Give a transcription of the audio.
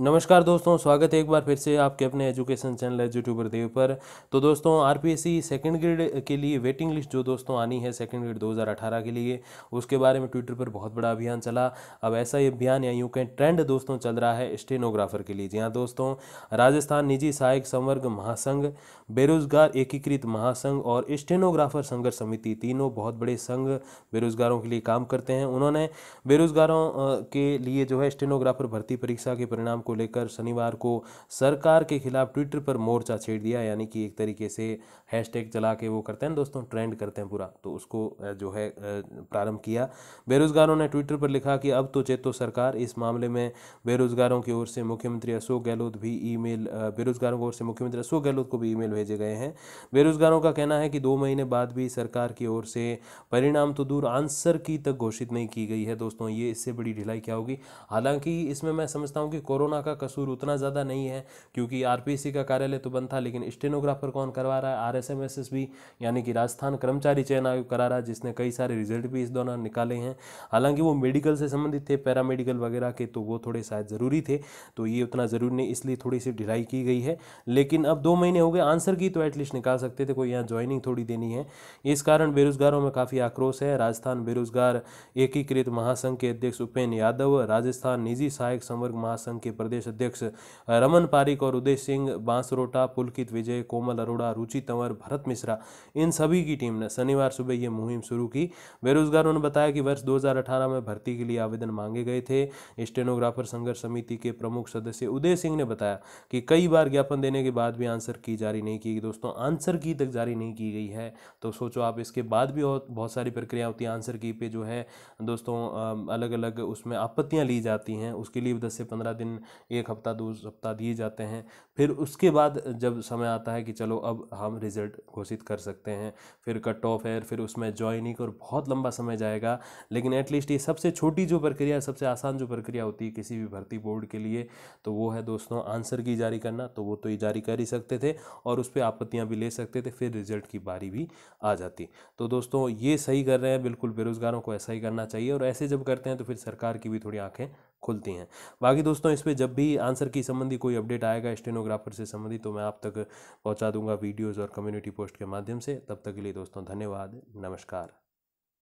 नमस्कार दोस्तों स्वागत है एक बार फिर से आपके अपने एजुकेशन चैनल यूट्यूबर देव पर तो दोस्तों आरपीएससी सेकंड ग्रेड के लिए वेटिंग लिस्ट जो दोस्तों आनी है सेकंड ग्रेड 2018 के लिए उसके बारे में ट्विटर पर बहुत बड़ा अभियान चला अब ऐसा ही अभियान या यूँ कहें ट्रेंड दोस्तों चल रहा है स्टेनोग्राफर के लिए जी हाँ दोस्तों राजस्थान निजी सहायक संवर्ग महासंघ बेरोजगार एकीकृत महासंघ और स्टेनोग्राफर संघर्ष समिति तीनों बहुत बड़े संघ बेरोजगारों के लिए काम करते हैं उन्होंने बेरोजगारों के लिए जो है स्टेनोग्राफर भर्ती परीक्षा के परिणाम को लेकर शनिवार को सरकार के खिलाफ ट्विटर पर मोर्चा छेड़ दिया यानी कि एक तरीके से हैशटैग चला के वो करते हैं दोस्तों ट्रेंड करते हैं पूरा तो उसको जो है प्रारंभ किया बेरोजगारों ने ट्विटर पर लिखा कि अब तो चेतो सरकार इस मामले में बेरोजगारों की ओर से मुख्यमंत्री अशोक गहलोत भी ईमेल बेरोजगारों की ओर से मुख्यमंत्री अशोक गहलोत को भी ईमेल भेजे गए हैं बेरोजगारों का कहना है कि दो महीने बाद भी सरकार की ओर से परिणाम तो दूर आंसर की तक घोषित नहीं की गई है दोस्तों ये इससे बड़ी ढिलाई क्या होगी हालांकि इसमें मैं समझता हूँ कि कोरोना कोरोना का कसूर उतना ज़्यादा नहीं है क्योंकि आर का कार्यालय तो बंद था लेकिन स्टेनोग्राफर कौन करवा रहा है आर भी यानी कि राजस्थान कर्मचारी चयन आयोग करा रहा है जिसने कई सारे रिजल्ट भी इस दौरान निकाले हैं हालांकि वो मेडिकल से संबंधित थे पैरामेडिकल वगैरह के तो वो थोड़े शायद ज़रूरी थे तो ये उतना ज़रूरी नहीं इसलिए थोड़ी सी ढिलाई की गई है लेकिन अब दो महीने हो गए आंसर की तो एटलीस्ट निकाल सकते थे कोई यहाँ ज्वाइनिंग थोड़ी देनी है इस कारण बेरोजगारों में काफ़ी आक्रोश है राजस्थान बेरोजगार एकीकृत महासंघ के अध्यक्ष उपेन्द्र यादव राजस्थान निजी सहायक संवर्ग महासंघ के प्रदेश अध्यक्ष रमन पारिक और उदय सिंह बांसरोटा पुलकित विजय कोमल अरोड़ा रुचि तंवर भरत मिश्रा इन सभी की टीम ने शनिवार सुबह ये मुहिम शुरू की बेरोजगारों ने बताया कि वर्ष 2018 में भर्ती के लिए आवेदन मांगे गए थे स्टेनोग्राफर संघर्ष समिति के प्रमुख सदस्य उदय सिंह ने बताया कि कई बार ज्ञापन देने के बाद भी आंसर की जारी नहीं की दोस्तों आंसर की तक जारी नहीं की गई है तो सोचो आप इसके बाद भी बहुत सारी प्रक्रिया होती है आंसर की पे जो है दोस्तों अलग अलग उसमें आपत्तियां ली जाती हैं उसके लिए दस से पंद्रह दिन एक हफ्ता दो हफ्ता दिए जाते हैं फिर उसके बाद जब समय आता है कि चलो अब हम रिज़ल्ट घोषित कर सकते हैं फिर कट ऑफ है फिर उसमें ज्वाइनिंग और बहुत लंबा समय जाएगा लेकिन एटलीस्ट ये सबसे छोटी जो प्रक्रिया सबसे आसान जो प्रक्रिया होती है किसी भी भर्ती बोर्ड के लिए तो वो है दोस्तों आंसर की जारी करना तो वो तो ये जारी कर ही सकते थे और उस पर आपत्तियाँ भी ले सकते थे फिर रिज़ल्ट की बारी भी आ जाती तो दोस्तों ये सही कर रहे हैं बिल्कुल बेरोज़गारों को ऐसा ही करना चाहिए और ऐसे जब करते हैं तो फिर सरकार की भी थोड़ी आँखें खुलती हैं बाकी दोस्तों इस पर जब भी आंसर की संबंधी कोई अपडेट आएगा स्टेनोग्राफर से संबंधी तो मैं आप तक पहुंचा दूंगा वीडियोस और कम्युनिटी पोस्ट के माध्यम से तब तक के लिए दोस्तों धन्यवाद नमस्कार